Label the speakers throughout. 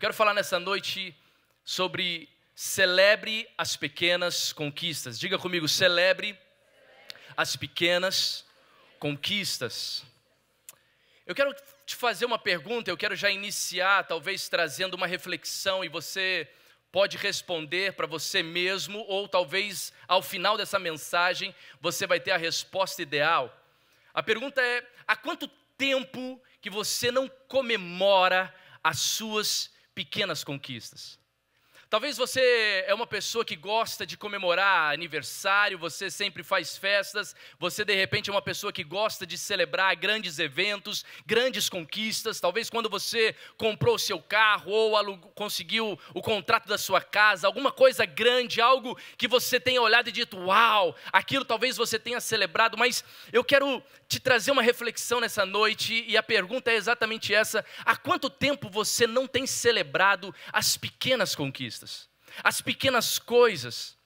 Speaker 1: Eu quero falar nessa noite sobre celebre as pequenas conquistas. Diga comigo, celebre as pequenas conquistas. Eu quero te fazer uma pergunta, eu quero já iniciar, talvez trazendo uma reflexão e você pode responder para você mesmo, ou talvez ao final dessa mensagem você vai ter a resposta ideal. A pergunta é: há quanto tempo que você não comemora as suas pequenas conquistas. Talvez você é uma pessoa que gosta de comemorar aniversário, você sempre faz festas, você de repente é uma pessoa que gosta de celebrar grandes eventos, grandes conquistas. Talvez quando você comprou o seu carro ou conseguiu o contrato da sua casa, alguma coisa grande, algo que você tenha olhado e dito, uau, aquilo talvez você tenha celebrado, mas eu quero te trazer uma reflexão nessa noite e a pergunta é exatamente essa: há quanto tempo você não tem celebrado as pequenas conquistas? as pequenas coisas.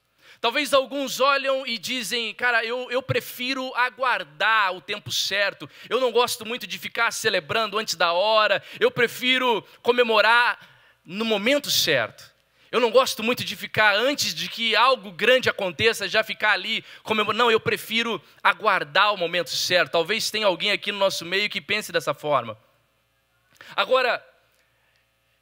Speaker 1: Talvez alguns olham e dizem, cara, eu, eu prefiro aguardar o tempo certo, eu não gosto muito de ficar celebrando antes da hora, eu prefiro comemorar no momento certo. Eu não gosto muito de ficar antes de que algo grande aconteça, já ficar ali comemorando. Não, eu prefiro aguardar o momento certo. Talvez tenha alguém aqui no nosso meio que pense dessa forma. Agora,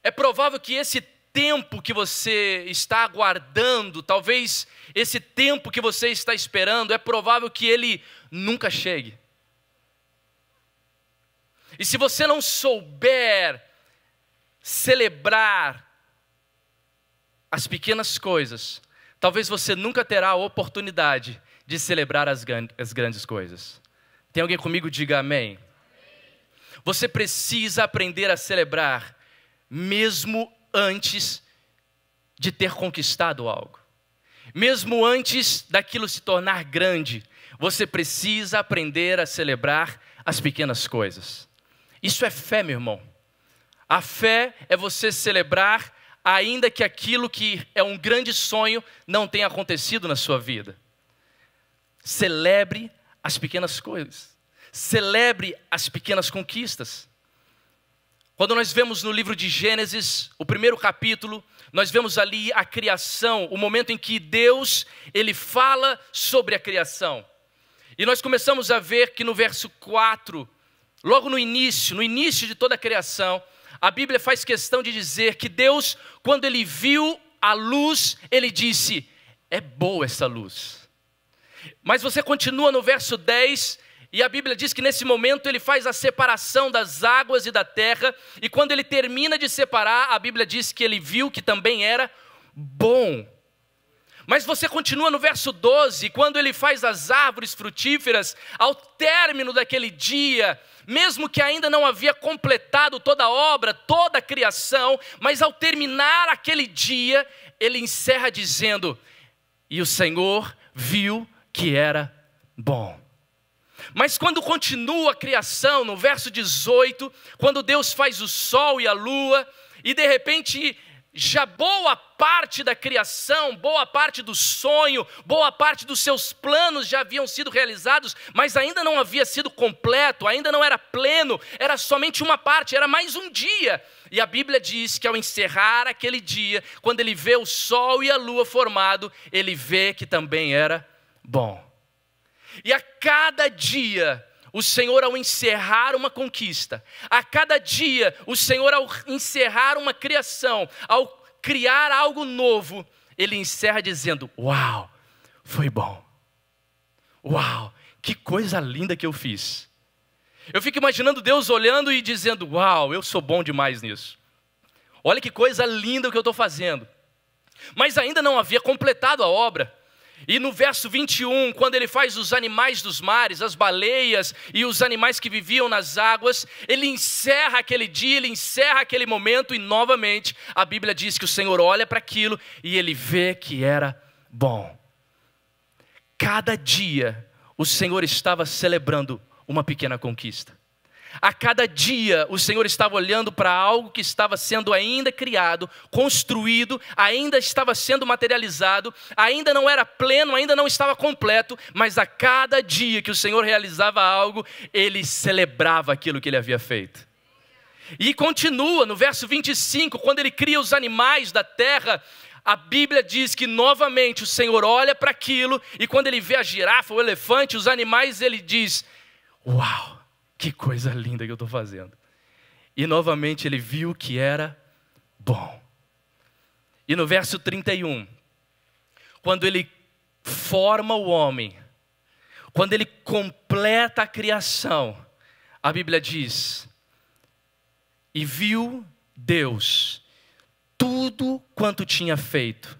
Speaker 1: é provável que esse tempo que você está aguardando, talvez esse tempo que você está esperando, é provável que ele nunca chegue. E se você não souber celebrar as pequenas coisas, talvez você nunca terá a oportunidade de celebrar as, grandes coisas. Tem alguém comigo? Diga amém. Você precisa aprender a celebrar, mesmo antes de ter conquistado algo. Mesmo antes daquilo se tornar grande, você precisa aprender a celebrar as pequenas coisas. Isso é fé, meu irmão. A fé é você celebrar, ainda que aquilo que é um grande sonho não tenha acontecido na sua vida. Celebre as pequenas coisas. Celebre as pequenas conquistas. Quando nós vemos no livro de Gênesis, o primeiro capítulo, nós vemos ali a criação, o momento em que Deus, ele fala sobre a criação. E nós começamos a ver que no verso 4, logo no início, no início de toda a criação, a Bíblia faz questão de dizer que Deus, quando ele viu a luz, ele disse: "É boa essa luz". Mas você continua no verso 10 e a Bíblia diz que nesse momento ele faz a separação das águas e da terra, e quando ele termina de separar, a Bíblia diz que ele viu que também era bom. Mas você continua no verso 12, quando ele faz as árvores frutíferas, ao término daquele dia, mesmo que ainda não havia completado toda a obra, toda a criação, mas ao terminar aquele dia, ele encerra dizendo: E o Senhor viu que era bom. Mas quando continua a criação, no verso 18, quando Deus faz o sol e a lua, e de repente já boa parte da criação, boa parte do sonho, boa parte dos seus planos já haviam sido realizados, mas ainda não havia sido completo, ainda não era pleno, era somente uma parte, era mais um dia. E a Bíblia diz que ao encerrar aquele dia, quando ele vê o sol e a lua formado, ele vê que também era bom. E a cada dia, o Senhor, ao encerrar uma conquista, a cada dia, o Senhor, ao encerrar uma criação, ao criar algo novo, ele encerra dizendo: Uau, foi bom. Uau, que coisa linda que eu fiz. Eu fico imaginando Deus olhando e dizendo: Uau, eu sou bom demais nisso. Olha que coisa linda o que eu estou fazendo. Mas ainda não havia completado a obra. E no verso 21, quando ele faz os animais dos mares, as baleias e os animais que viviam nas águas, ele encerra aquele dia, ele encerra aquele momento, e novamente a Bíblia diz que o Senhor olha para aquilo e ele vê que era bom. Cada dia o Senhor estava celebrando uma pequena conquista. A cada dia o Senhor estava olhando para algo que estava sendo ainda criado, construído, ainda estava sendo materializado, ainda não era pleno, ainda não estava completo, mas a cada dia que o Senhor realizava algo, ele celebrava aquilo que ele havia feito. E continua no verso 25, quando ele cria os animais da terra, a Bíblia diz que novamente o Senhor olha para aquilo e quando ele vê a girafa, o elefante, os animais, ele diz: Uau! que coisa linda que eu estou fazendo. E novamente ele viu que era bom. E no verso 31, quando ele forma o homem, quando ele completa a criação, a Bíblia diz: E viu Deus tudo quanto tinha feito,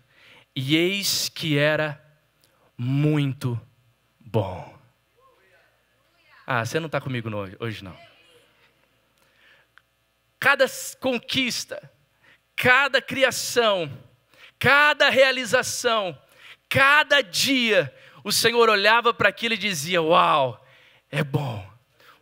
Speaker 1: e eis que era muito bom. Ah, você não está comigo hoje, não. Cada conquista, cada criação, cada realização, cada dia, o Senhor olhava para aquilo e dizia: Uau, é bom,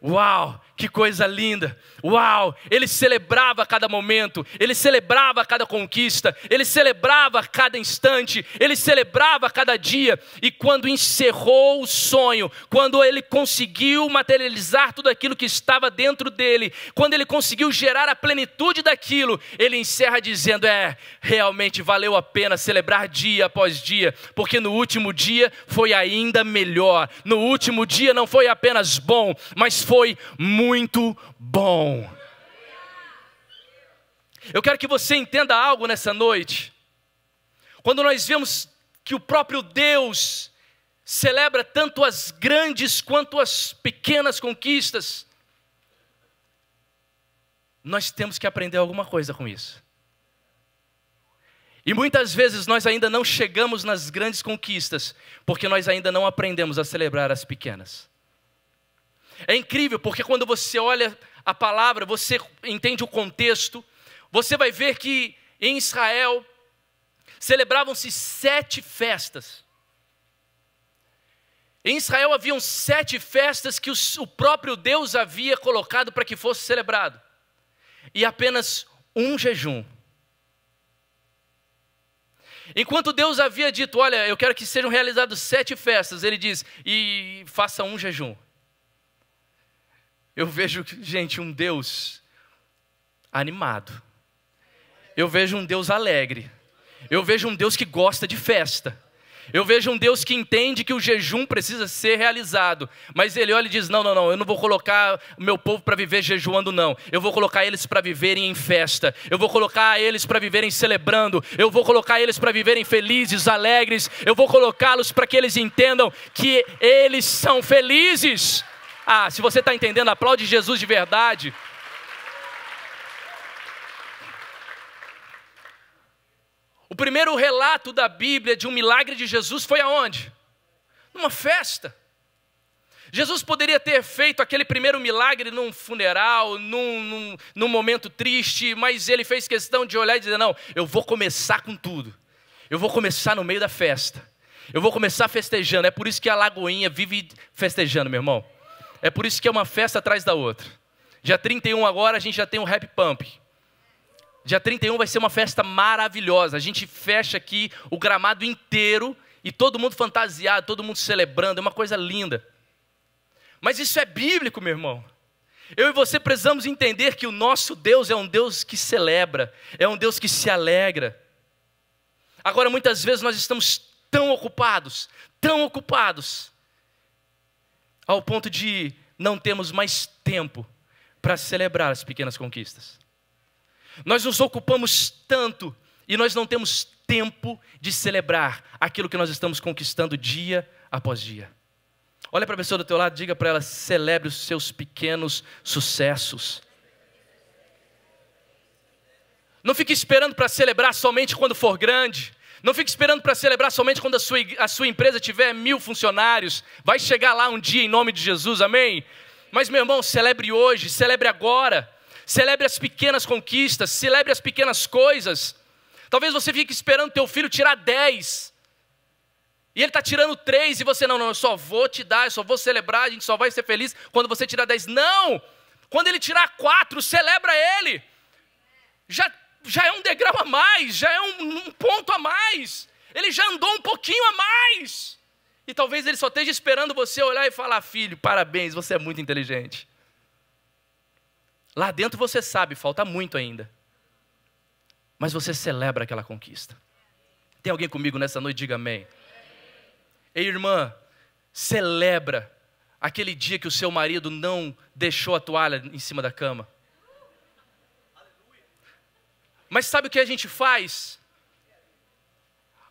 Speaker 1: uau, que coisa linda! Uau! Ele celebrava cada momento, ele celebrava cada conquista, ele celebrava cada instante, ele celebrava cada dia. E quando encerrou o sonho, quando ele conseguiu materializar tudo aquilo que estava dentro dele, quando ele conseguiu gerar a plenitude daquilo, ele encerra dizendo: É, realmente valeu a pena celebrar dia após dia, porque no último dia foi ainda melhor. No último dia não foi apenas bom, mas foi muito muito bom. Eu quero que você entenda algo nessa noite. Quando nós vemos que o próprio Deus celebra tanto as grandes quanto as pequenas conquistas, nós temos que aprender alguma coisa com isso. E muitas vezes nós ainda não chegamos nas grandes conquistas, porque nós ainda não aprendemos a celebrar as pequenas. É incrível porque quando você olha a palavra, você entende o contexto, você vai ver que em Israel celebravam-se sete festas. Em Israel haviam sete festas que o próprio Deus havia colocado para que fosse celebrado, e apenas um jejum. Enquanto Deus havia dito: Olha, eu quero que sejam realizadas sete festas, ele diz: E faça um jejum. Eu vejo, gente, um Deus animado. Eu vejo um Deus alegre. Eu vejo um Deus que gosta de festa. Eu vejo um Deus que entende que o jejum precisa ser realizado, mas ele olha e diz: Não, não, não, eu não vou colocar o meu povo para viver jejuando, não. Eu vou colocar eles para viverem em festa. Eu vou colocar eles para viverem celebrando. Eu vou colocar eles para viverem felizes, alegres. Eu vou colocá-los para que eles entendam que eles são felizes. Ah, se você está entendendo, aplaude Jesus de verdade. O primeiro relato da Bíblia de um milagre de Jesus foi aonde? Numa festa. Jesus poderia ter feito aquele primeiro milagre num funeral, num, num, num, momento triste, mas ele fez questão de olhar e dizer: Não, eu vou começar com tudo. Eu vou começar no meio da festa. Eu vou começar festejando. É por isso que a Lagoinha vive festejando, meu irmão. É por isso que é uma festa atrás da outra. Dia 31 agora a gente já tem um Happy Pump. Dia 31 vai ser uma festa maravilhosa. A gente fecha aqui o gramado inteiro e todo mundo fantasiado, todo mundo celebrando, é uma coisa linda. Mas isso é bíblico, meu irmão. Eu e você precisamos entender que o nosso Deus é um Deus que celebra, é um Deus que se alegra. Agora, muitas vezes nós estamos tão ocupados, tão ocupados, ao ponto de não temos mais tempo para celebrar as pequenas conquistas. Nós nos ocupamos tanto e nós não temos tempo de celebrar aquilo que nós estamos conquistando dia após dia. Olha para a pessoa do teu lado, diga para ela: celebre os seus pequenos sucessos. Não fique esperando para celebrar somente quando for grande. Não fique esperando para celebrar somente quando a sua, a sua empresa tiver mil funcionários. Vai chegar lá um dia em nome de Jesus, amém? Mas, meu irmão, celebre hoje, celebre agora. Celebre as pequenas conquistas, celebre as pequenas coisas. Talvez você fique esperando teu filho tirar dez E ele está tirando três e você, não, não, eu só vou te dar, eu só vou celebrar, a gente só vai ser feliz quando você tirar dez. Não! Quando ele tirar quatro, celebra ele. Já já é um degrau a mais, já é um, um ponto a mais. Ele já andou um pouquinho a mais. E talvez ele só esteja esperando você olhar e falar: filho, parabéns, você é muito inteligente. Lá dentro você sabe, falta muito ainda. Mas você celebra aquela conquista. Tem alguém comigo nessa noite? Diga amém. Ei, irmã, celebra aquele dia que o seu marido não deixou a toalha em cima da cama. Mas sabe o que a gente faz?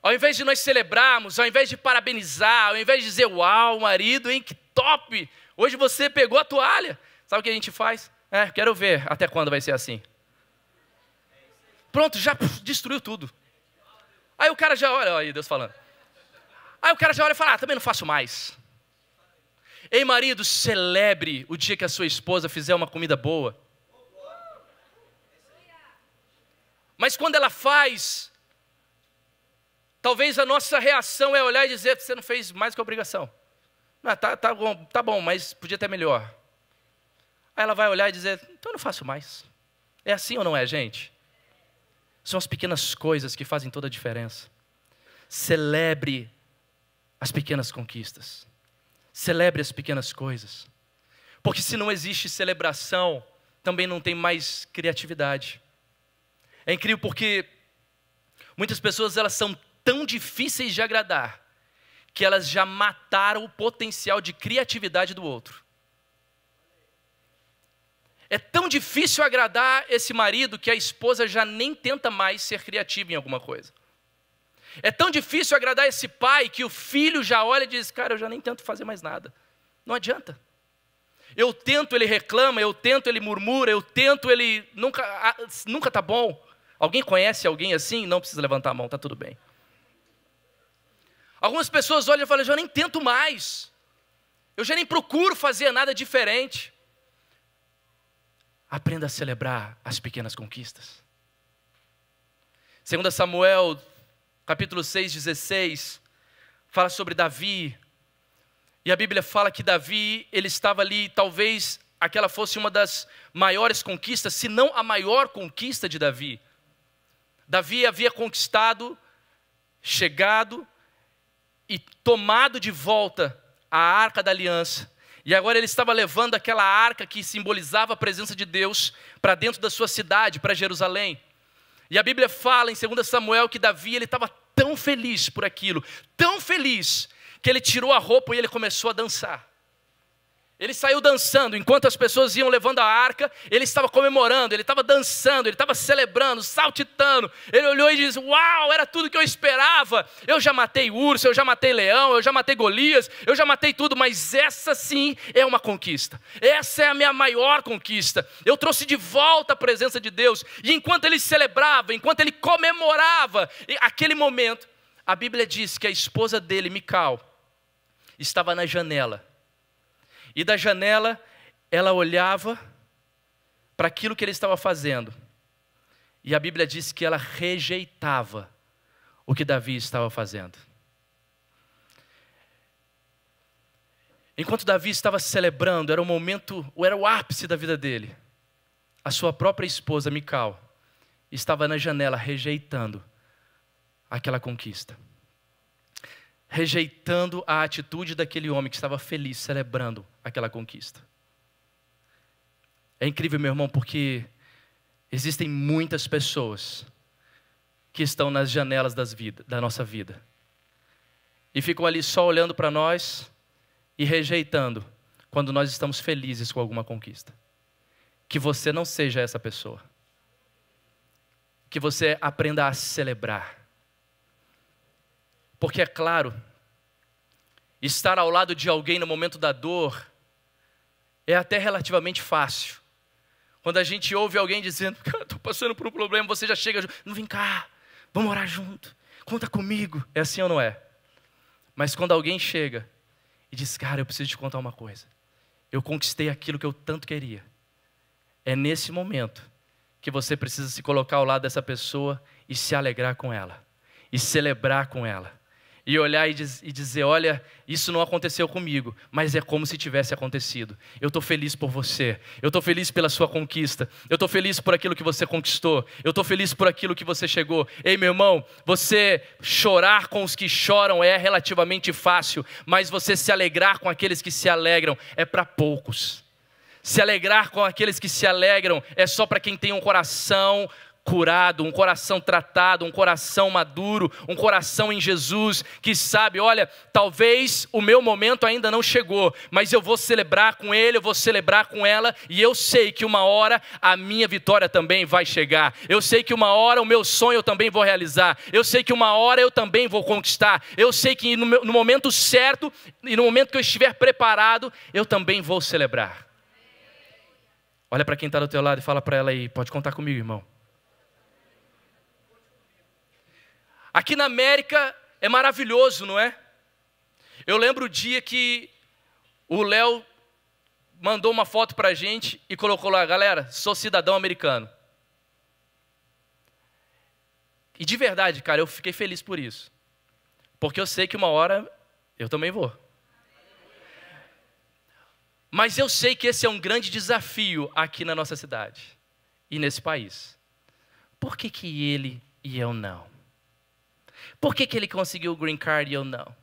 Speaker 1: Ao invés de nós celebrarmos, ao invés de parabenizar, ao invés de dizer, uau, marido, hein, que top, hoje você pegou a toalha. Sabe o que a gente faz? É, quero ver até quando vai ser assim. Pronto, já destruiu tudo. Aí o cara já olha, olha aí Deus falando. Aí o cara já olha e fala, ah, também não faço mais. Ei, marido, celebre o dia que a sua esposa fizer uma comida boa. Mas quando ela faz, talvez a nossa reação é olhar e dizer: você não fez mais que obrigação. Não, tá, tá, bom, tá bom, mas podia ter melhor. Aí ela vai olhar e dizer: então eu não faço mais. É assim ou não é, gente? São as pequenas coisas que fazem toda a diferença. Celebre as pequenas conquistas. Celebre as pequenas coisas. Porque se não existe celebração, também não tem mais criatividade. É incrível porque muitas pessoas elas são tão difíceis de agradar que elas já mataram o potencial de criatividade do outro. É tão difícil agradar esse marido que a esposa já nem tenta mais ser criativa em alguma coisa. É tão difícil agradar esse pai que o filho já olha e diz: Cara, eu já nem tento fazer mais nada. Não adianta. Eu tento, ele reclama, eu tento, ele murmura, eu tento, ele nunca ah, nunca tá bom. Alguém conhece alguém assim? Não precisa levantar a mão, tá tudo bem. Algumas pessoas olham e falam: eu já nem tento mais. Eu já nem procuro fazer nada diferente. Aprenda a celebrar as pequenas conquistas. 2 Samuel, capítulo 6, 16, fala sobre Davi. E a Bíblia fala que Davi, ele estava ali, talvez aquela fosse uma das maiores conquistas, se não a maior conquista de Davi. Davi havia conquistado, chegado e tomado de volta a arca da aliança. E agora ele estava levando aquela arca que simbolizava a presença de Deus para dentro da sua cidade, para Jerusalém. E a Bíblia fala em 2 Samuel que Davi ele estava tão feliz por aquilo, tão feliz, que ele tirou a roupa e ele começou a dançar. Ele saiu dançando, enquanto as pessoas iam levando a arca, ele estava comemorando, ele estava dançando, ele estava celebrando, saltitando. Ele olhou e disse: Uau, era tudo que eu esperava. Eu já matei urso, eu já matei leão, eu já matei Golias, eu já matei tudo, mas essa sim é uma conquista. Essa é a minha maior conquista. Eu trouxe de volta a presença de Deus. E enquanto ele celebrava, enquanto ele comemorava aquele momento, a Bíblia diz que a esposa dele, Mical, estava na janela e da janela, ela olhava para aquilo que ele estava fazendo. E a Bíblia diz que ela rejeitava o que Davi estava fazendo. Enquanto Davi estava celebrando, era o momento, ou era o ápice da vida dele. A sua própria esposa, Mical, estava na janela rejeitando aquela conquista rejeitando a atitude daquele homem que estava feliz, celebrando aquela conquista. É incrível, meu irmão, porque existem muitas pessoas que estão nas janelas vida, da nossa vida e ficam ali só olhando para nós e rejeitando quando nós estamos felizes com alguma conquista. Que você não seja essa pessoa. Que você aprenda a celebrar porque é claro, estar ao lado de alguém no momento da dor é até relativamente fácil. Quando a gente ouve alguém dizendo, cara, estou passando por um problema, você já chega, não vem cá, vamos orar junto, conta comigo. É assim ou não é? Mas quando alguém chega e diz, cara, eu preciso te contar uma coisa, eu conquistei aquilo que eu tanto queria. É nesse momento que você precisa se colocar ao lado dessa pessoa e se alegrar com ela, e celebrar com ela, e olhar e, diz, e dizer: Olha, isso não aconteceu comigo, mas é como se tivesse acontecido. Eu estou feliz por você, eu estou feliz pela sua conquista, eu estou feliz por aquilo que você conquistou, eu estou feliz por aquilo que você chegou. Ei, meu irmão, você chorar com os que choram é relativamente fácil, mas você se alegrar com aqueles que se alegram é para poucos. Se alegrar com aqueles que se alegram é só para quem tem um coração curado, um coração tratado, um coração maduro, um coração em Jesus que sabe: olha, talvez o meu momento ainda não chegou, mas eu vou celebrar com ele, eu vou celebrar com ela, e eu sei que uma hora a minha vitória também vai chegar. Eu sei que uma hora o meu sonho eu também vou realizar. Eu sei que uma hora eu também vou conquistar. Eu sei que no, meu, no momento certo e no momento que eu estiver preparado, eu também vou celebrar. Olha para quem está do teu lado e fala para ela aí, pode contar comigo, irmão. Aqui na América é maravilhoso, não é? Eu lembro o dia que o Léo mandou uma foto para a gente e colocou lá, galera, sou cidadão americano. E de verdade, cara, eu fiquei feliz por isso. Porque eu sei que uma hora eu também vou. Mas eu sei que esse é um grande desafio aqui na nossa cidade e nesse país. Por que, que ele e eu não? Por que, que ele conseguiu o green card e eu não?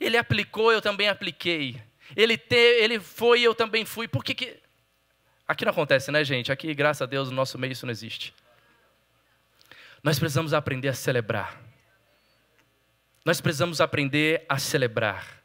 Speaker 1: Ele aplicou, eu também apliquei. Ele, te, ele foi, eu também fui. Por que, que. Aqui não acontece, né, gente? Aqui, graças a Deus, no nosso meio isso não existe. Nós precisamos aprender a celebrar. Nós precisamos aprender a celebrar.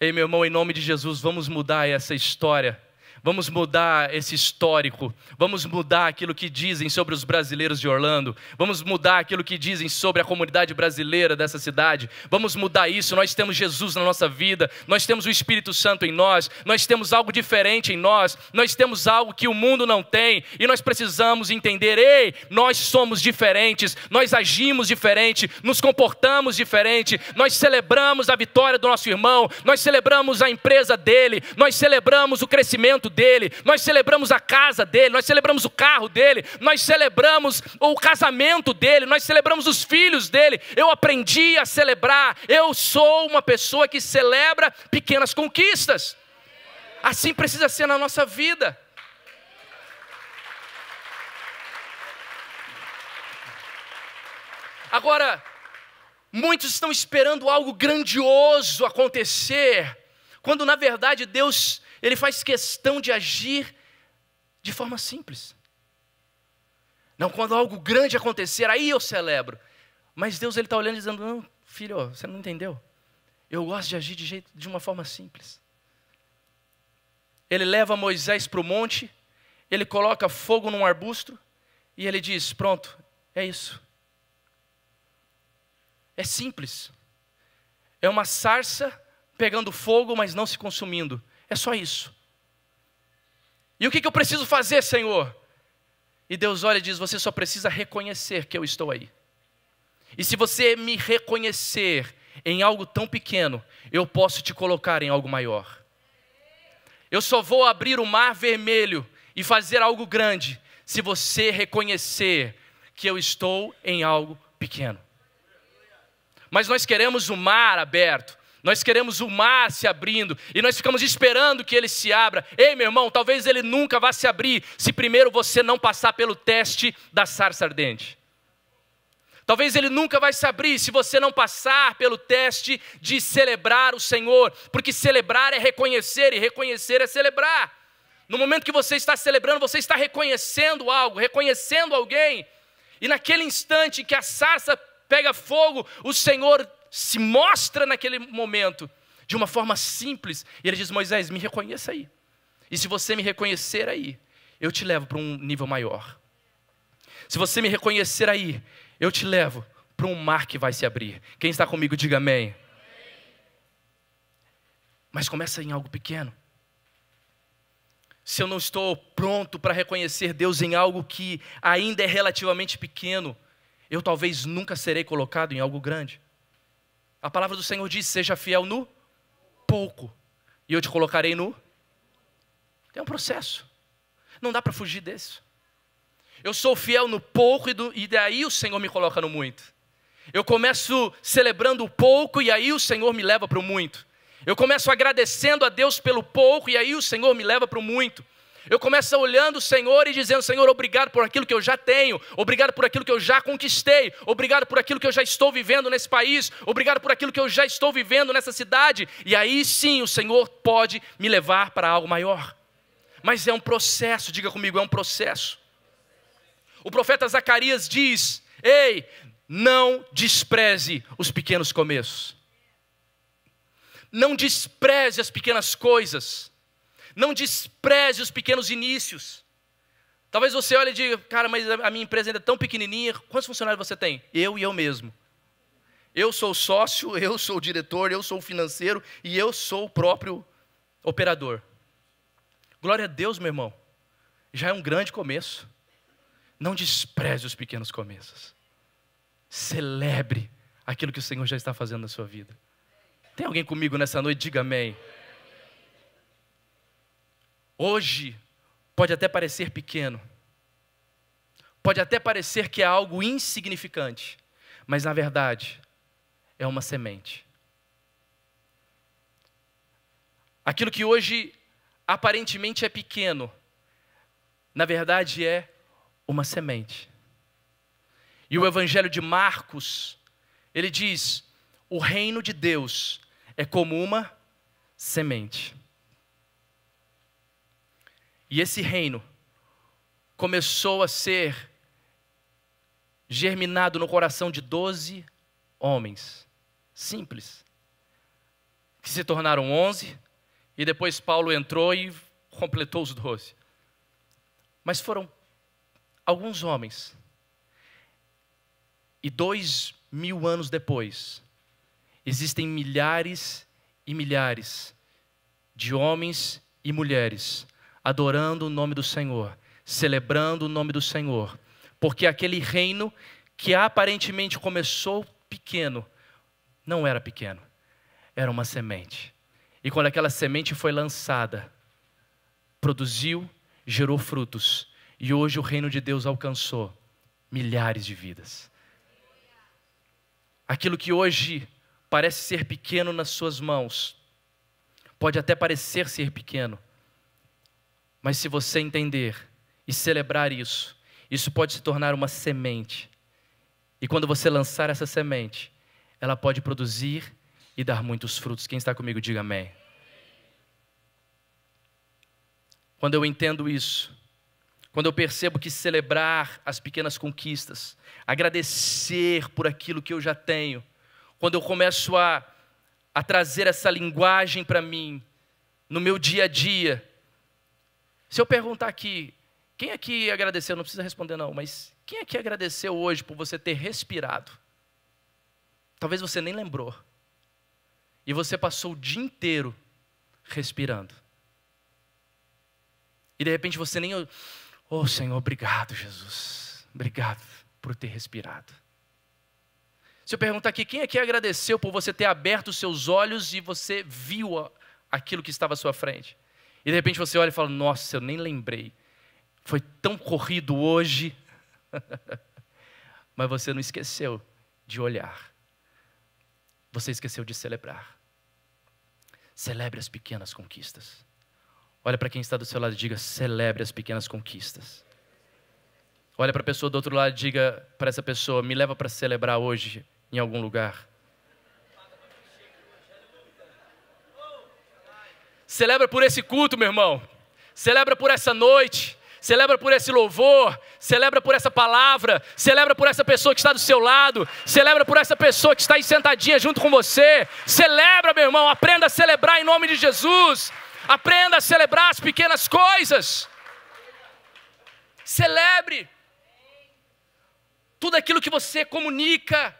Speaker 1: Ei, meu irmão, em nome de Jesus, vamos mudar essa história. Vamos mudar esse histórico, vamos mudar aquilo que dizem sobre os brasileiros de Orlando, vamos mudar aquilo que dizem sobre a comunidade brasileira dessa cidade, vamos mudar isso. Nós temos Jesus na nossa vida, nós temos o Espírito Santo em nós, nós temos algo diferente em nós, nós temos algo que o mundo não tem e nós precisamos entender: ei, nós somos diferentes, nós agimos diferente, nos comportamos diferente, nós celebramos a vitória do nosso irmão, nós celebramos a empresa dele, nós celebramos o crescimento dele, nós celebramos a casa dele, nós celebramos o carro dele, nós celebramos o casamento dele, nós celebramos os filhos dele. Eu aprendi a celebrar. Eu sou uma pessoa que celebra pequenas conquistas. Assim precisa ser na nossa vida. Agora, muitos estão esperando algo grandioso acontecer, quando na verdade Deus ele faz questão de agir de forma simples. Não, quando algo grande acontecer, aí eu celebro. Mas Deus ele está olhando e dizendo: Não, filho, você não entendeu. Eu gosto de agir de, jeito, de uma forma simples. Ele leva Moisés para o monte, ele coloca fogo num arbusto e ele diz: Pronto, é isso. É simples. É uma sarça pegando fogo, mas não se consumindo. É só isso. E o que, que eu preciso fazer, Senhor? E Deus olha e diz: Você só precisa reconhecer que eu estou aí. E se você me reconhecer em algo tão pequeno, eu posso te colocar em algo maior. Eu só vou abrir o mar vermelho e fazer algo grande se você reconhecer que eu estou em algo pequeno. Mas nós queremos o mar aberto, nós queremos o mar se abrindo e nós ficamos esperando que ele se abra. Ei, meu irmão, talvez ele nunca vá se abrir se primeiro você não passar pelo teste da sarça ardente. Talvez ele nunca vai se abrir se você não passar pelo teste de celebrar o Senhor, porque celebrar é reconhecer e reconhecer é celebrar. No momento que você está celebrando, você está reconhecendo algo, reconhecendo alguém. E naquele instante que a sarça pega fogo, o Senhor se mostra naquele momento de uma forma simples. E ele diz: Moisés, me reconheça aí. E se você me reconhecer aí, eu te levo para um nível maior. Se você me reconhecer aí, eu te levo para um mar que vai se abrir. Quem está comigo, diga amém. amém. Mas começa em algo pequeno. Se eu não estou pronto para reconhecer Deus em algo que ainda é relativamente pequeno, eu talvez nunca serei colocado em algo grande. A palavra do Senhor diz: seja fiel no pouco, e eu te colocarei no. É um processo. Não dá para fugir desse. Eu sou fiel no pouco e, do, e daí o Senhor me coloca no muito. Eu começo celebrando o pouco e aí o Senhor me leva para o muito. Eu começo agradecendo a Deus pelo pouco e aí o Senhor me leva para o muito. Eu começo olhando o Senhor e dizendo: Senhor, obrigado por aquilo que eu já tenho, obrigado por aquilo que eu já conquistei, obrigado por aquilo que eu já estou vivendo nesse país, obrigado por aquilo que eu já estou vivendo nessa cidade. E aí sim o Senhor pode me levar para algo maior. Mas é um processo, diga comigo, é um processo. O profeta Zacarias diz: Ei, não despreze os pequenos começos. Não despreze as pequenas coisas. Não despreze os pequenos inícios. Talvez você olhe e diga, cara, mas a minha empresa ainda é tão pequenininha. Quantos funcionários você tem? Eu e eu mesmo. Eu sou sócio, eu sou o diretor, eu sou o financeiro e eu sou o próprio operador. Glória a Deus, meu irmão. Já é um grande começo. Não despreze os pequenos começos. Celebre aquilo que o Senhor já está fazendo na sua vida. Tem alguém comigo nessa noite? Diga amém hoje pode até parecer pequeno, pode até parecer que é algo insignificante, mas na verdade é uma semente. Aquilo que hoje aparentemente é pequeno, na verdade é uma semente. E o Evangelho de Marcos, ele diz: o reino de Deus é como uma semente. E esse reino começou a ser germinado no coração de doze homens, simples, que se tornaram onze, e depois Paulo entrou e completou os doze. Mas foram alguns homens, e dois mil anos depois, existem milhares e milhares de homens e mulheres adorando o nome do Senhor, celebrando o nome do Senhor, porque aquele reino que aparentemente começou pequeno, não era pequeno, era uma semente. E quando aquela semente foi lançada, produziu, gerou frutos, e hoje o reino de Deus alcançou milhares de vidas. Aquilo que hoje parece ser pequeno nas suas mãos, pode até parecer ser pequeno, mas se você entender e celebrar isso, isso pode se tornar uma semente. E quando você lançar essa semente, ela pode produzir e dar muitos frutos. Quem está comigo, diga amém. Quando eu entendo isso, quando eu percebo que celebrar as pequenas conquistas, agradecer por aquilo que eu já tenho, quando eu começo a, a trazer essa linguagem para mim, no meu dia a dia, se eu perguntar aqui, quem aqui agradeceu? Não precisa responder, não, mas quem aqui agradeceu hoje por você ter respirado? Talvez você nem lembrou. E você passou o dia inteiro respirando. E de repente você nem. Oh, Senhor, obrigado, Jesus. Obrigado por ter respirado. Se eu perguntar aqui, quem aqui agradeceu por você ter aberto os seus olhos e você viu aquilo que estava à sua frente? E de repente você olha e fala: Nossa, eu nem lembrei. Foi tão corrido hoje. Mas você não esqueceu de olhar. Você esqueceu de celebrar. Celebre as pequenas conquistas. Olha para quem está do seu lado e diga: celebre as pequenas conquistas. Olha para a pessoa do outro lado e diga para essa pessoa: me leva para celebrar hoje em algum lugar. Celebra por esse culto, meu irmão. Celebra por essa noite. Celebra por esse louvor. Celebra por essa palavra. Celebra por essa pessoa que está do seu lado. Celebra por essa pessoa que está aí sentadinha junto com você. Celebra, meu irmão. Aprenda a celebrar em nome de Jesus. Aprenda a celebrar as pequenas coisas. Celebre tudo aquilo que você comunica,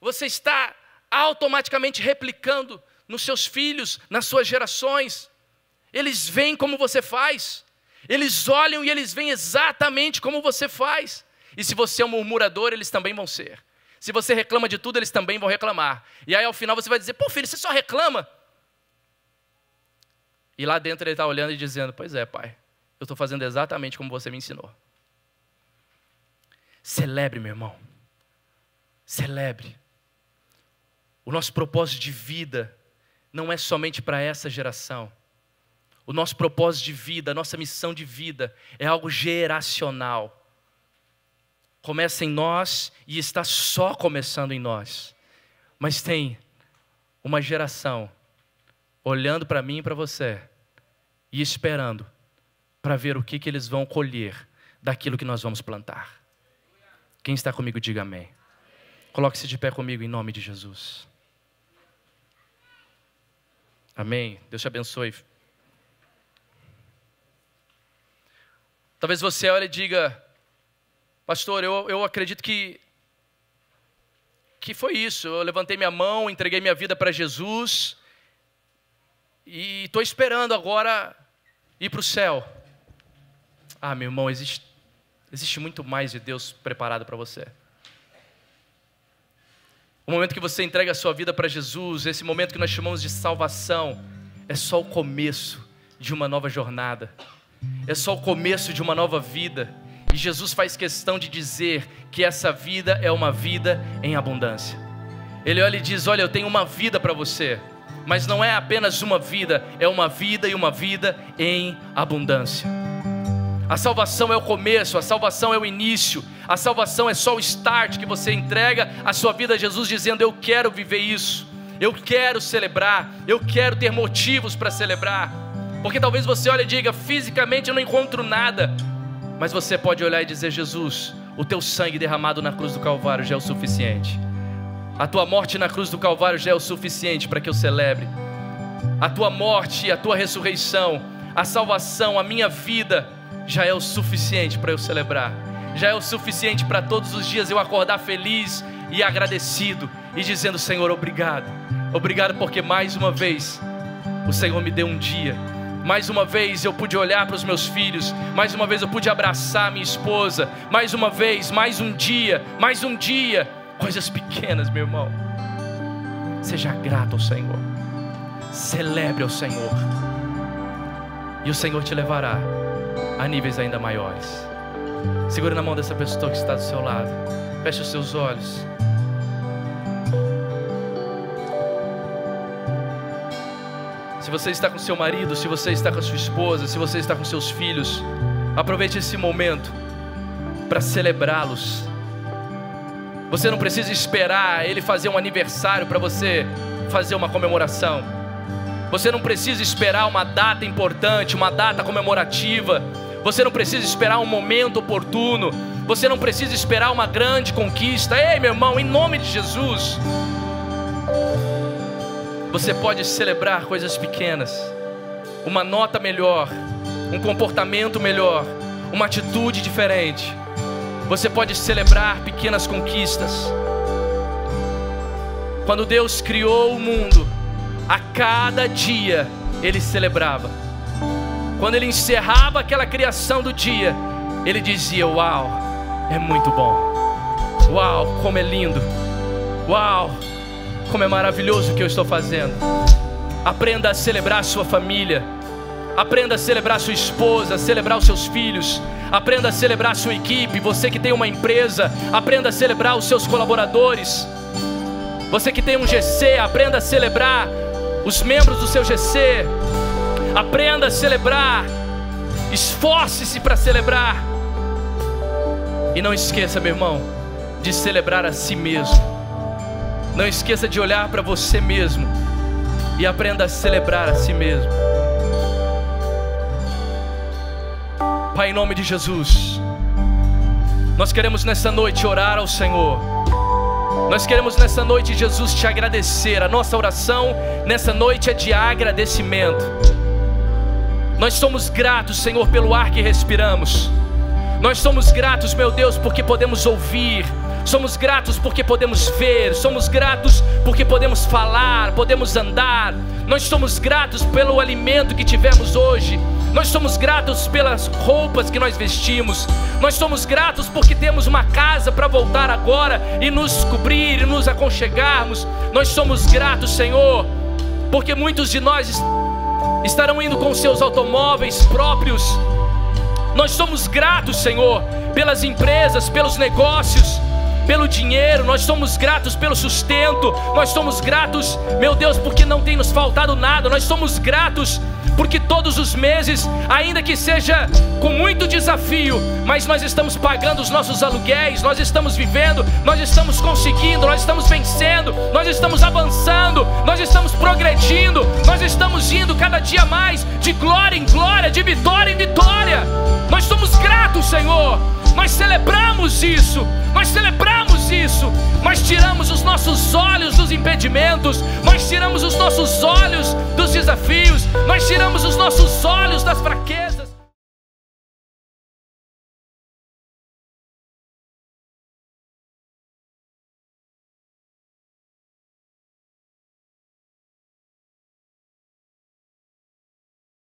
Speaker 1: você está automaticamente replicando nos seus filhos, nas suas gerações. Eles veem como você faz. Eles olham e eles veem exatamente como você faz. E se você é um murmurador, eles também vão ser. Se você reclama de tudo, eles também vão reclamar. E aí ao final você vai dizer: pô, filho, você só reclama. E lá dentro ele está olhando e dizendo: Pois é, pai, eu estou fazendo exatamente como você me ensinou. Celebre, meu irmão. Celebre. O nosso propósito de vida não é somente para essa geração. O nosso propósito de vida, a nossa missão de vida é algo geracional. Começa em nós e está só começando em nós. Mas tem uma geração olhando para mim e para você e esperando para ver o que, que eles vão colher daquilo que nós vamos plantar. Quem está comigo, diga amém. Coloque-se de pé comigo em nome de Jesus. Amém. Deus te abençoe. Talvez você olhe e diga, pastor, eu, eu acredito que, que foi isso. Eu levantei minha mão, entreguei minha vida para Jesus e estou esperando agora ir para o céu. Ah, meu irmão, existe, existe muito mais de Deus preparado para você. O momento que você entrega a sua vida para Jesus, esse momento que nós chamamos de salvação, é só o começo de uma nova jornada, é só o começo de uma nova vida. E Jesus faz questão de dizer que essa vida é uma vida em abundância. Ele olha e diz: Olha, eu tenho uma vida para você, mas não é apenas uma vida, é uma vida e uma vida em abundância. A salvação é o começo, a salvação é o início, a salvação é só o start que você entrega a sua vida a Jesus, dizendo: Eu quero viver isso, eu quero celebrar, eu quero ter motivos para celebrar. Porque talvez você olhe e diga: Fisicamente eu não encontro nada, mas você pode olhar e dizer: Jesus, o teu sangue derramado na cruz do Calvário já é o suficiente. A tua morte na cruz do Calvário já é o suficiente para que eu celebre. A tua morte, a tua ressurreição, a salvação, a minha vida já é o suficiente para eu celebrar já é o suficiente para todos os dias eu acordar feliz e agradecido e dizendo: Senhor, obrigado. Obrigado porque mais uma vez o Senhor me deu um dia. Mais uma vez eu pude olhar para os meus filhos, mais uma vez eu pude abraçar minha esposa, mais uma vez, mais um dia, mais um dia. Coisas pequenas, meu irmão. Seja grato ao Senhor. Celebre ao Senhor. E o Senhor te levará a níveis ainda maiores. Segure na mão dessa pessoa que está do seu lado. Feche os seus olhos. Se você está com seu marido, se você está com sua esposa, se você está com seus filhos, aproveite esse momento para celebrá-los. Você não precisa esperar ele fazer um aniversário para você fazer uma comemoração. Você não precisa esperar uma data importante, uma data comemorativa você não precisa esperar um momento oportuno. Você não precisa esperar uma grande conquista. Ei, meu irmão, em nome de Jesus. Você pode celebrar coisas pequenas. Uma nota melhor, um comportamento melhor, uma atitude diferente. Você pode celebrar pequenas conquistas. Quando Deus criou o mundo, a cada dia ele celebrava. Quando ele encerrava aquela criação do dia, ele dizia: Uau, é muito bom. Uau, como é lindo. Uau, como é maravilhoso o que eu estou fazendo. Aprenda a celebrar sua família. Aprenda a celebrar sua esposa, a celebrar os seus filhos. Aprenda a celebrar a sua equipe. Você que tem uma empresa, aprenda a celebrar os seus colaboradores. Você que tem um GC, aprenda a celebrar os membros do seu GC. Aprenda a celebrar. Esforce-se para celebrar. E não esqueça, meu irmão, de celebrar a si mesmo. Não esqueça de olhar para você mesmo e aprenda a celebrar a si mesmo. Pai, em nome de Jesus, nós queremos nessa noite orar ao Senhor. Nós queremos nessa noite, Jesus, te agradecer. A nossa oração nessa noite é de agradecimento. Nós somos gratos, Senhor, pelo ar que respiramos. Nós somos gratos, meu Deus, porque podemos ouvir. Somos gratos porque podemos ver, somos gratos porque podemos falar, podemos andar. Nós somos gratos pelo alimento que tivemos hoje. Nós somos gratos pelas roupas que nós vestimos. Nós somos gratos porque temos uma casa para voltar agora e nos cobrir e nos aconchegarmos. Nós somos gratos, Senhor, porque muitos de nós estarão indo com seus automóveis próprios. Nós somos gratos, Senhor, pelas empresas, pelos negócios, pelo dinheiro, nós somos gratos pelo sustento, nós somos gratos, meu Deus, porque não tem nos faltado nada, nós somos gratos porque todos os meses, ainda que seja com muito desafio, mas nós estamos pagando os nossos aluguéis, nós estamos vivendo, nós estamos conseguindo, nós estamos vencendo, nós estamos avançando, nós estamos progredindo, nós estamos indo cada dia mais de glória em glória, de vitória em vitória. Nós somos gratos, Senhor. Nós celebramos isso. Nós celebramos isso, mas tiramos os nossos olhos dos impedimentos, nós tiramos os nossos olhos dos desafios, nós tiramos os nossos olhos das fraquezas.